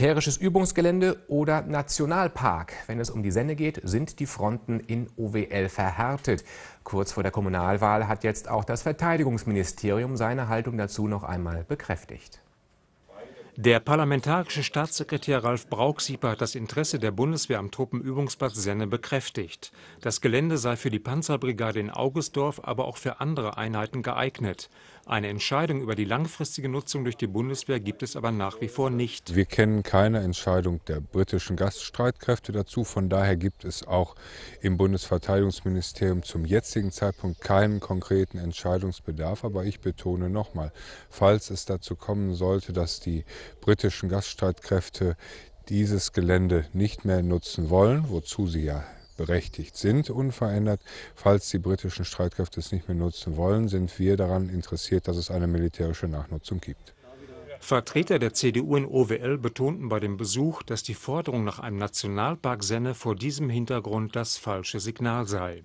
Militärisches Übungsgelände oder Nationalpark. Wenn es um die Senne geht, sind die Fronten in OWL verhärtet. Kurz vor der Kommunalwahl hat jetzt auch das Verteidigungsministerium seine Haltung dazu noch einmal bekräftigt. Der parlamentarische Staatssekretär Ralf Brauxieper hat das Interesse der Bundeswehr am Truppenübungsplatz Senne bekräftigt. Das Gelände sei für die Panzerbrigade in Augustdorf, aber auch für andere Einheiten geeignet. Eine Entscheidung über die langfristige Nutzung durch die Bundeswehr gibt es aber nach wie vor nicht. Wir kennen keine Entscheidung der britischen Gaststreitkräfte dazu. Von daher gibt es auch im Bundesverteidigungsministerium zum jetzigen Zeitpunkt keinen konkreten Entscheidungsbedarf. Aber ich betone nochmal, falls es dazu kommen sollte, dass die britischen Gaststreitkräfte dieses Gelände nicht mehr nutzen wollen, wozu sie ja berechtigt sind, unverändert. Falls die britischen Streitkräfte es nicht mehr nutzen wollen, sind wir daran interessiert, dass es eine militärische Nachnutzung gibt. Vertreter der CDU in OWL betonten bei dem Besuch, dass die Forderung nach einem Nationalpark Senne vor diesem Hintergrund das falsche Signal sei.